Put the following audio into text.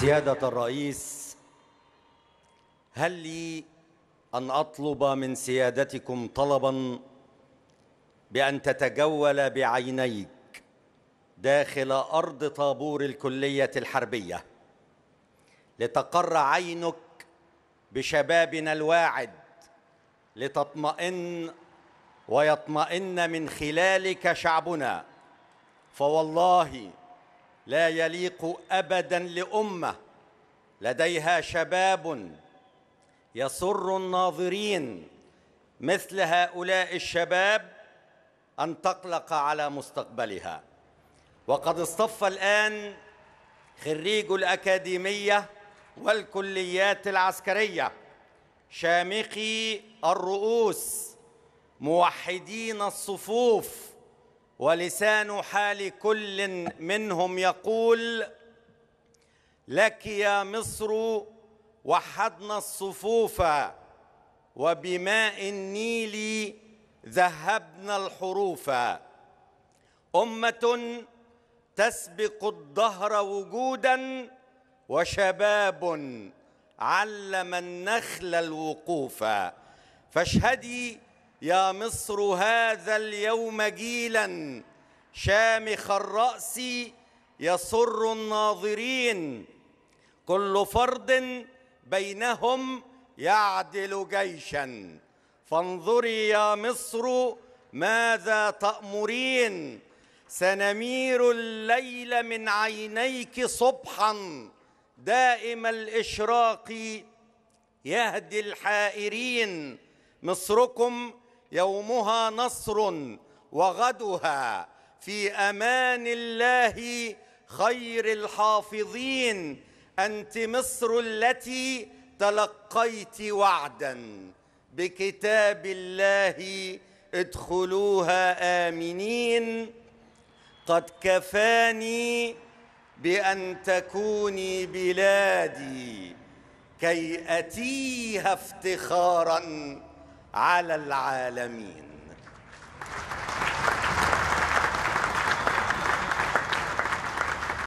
سيادة الرئيس هل لي أن أطلب من سيادتكم طلباً بأن تتجول بعينيك داخل أرض طابور الكلية الحربية لتقر عينك بشبابنا الواعد لتطمئن ويطمئن من خلالك شعبنا فوالله لا يليق ابدا لامه لديها شباب يسر الناظرين مثل هؤلاء الشباب ان تقلق على مستقبلها وقد اصطف الان خريج الاكاديميه والكليات العسكريه شامخي الرؤوس موحدين الصفوف ولسان حال كل منهم يقول لك يا مصر وحدنا الصفوف وبماء النيل ذهبنا الحروف امه تسبق الدهر وجودا وشباب علم النخل الوقوف فاشهدي يا مصر هذا اليوم جيلا شامخ الراس يسر الناظرين كل فرد بينهم يعدل جيشا فانظري يا مصر ماذا تأمرين سنمير الليل من عينيك صبحا دائم الإشراق يهدي الحائرين مصركم يومها نصر وغدها في امان الله خير الحافظين انت مصر التي تلقيت وعدا بكتاب الله ادخلوها امنين قد كفاني بان تكوني بلادي كي اتيها افتخارا على العالمين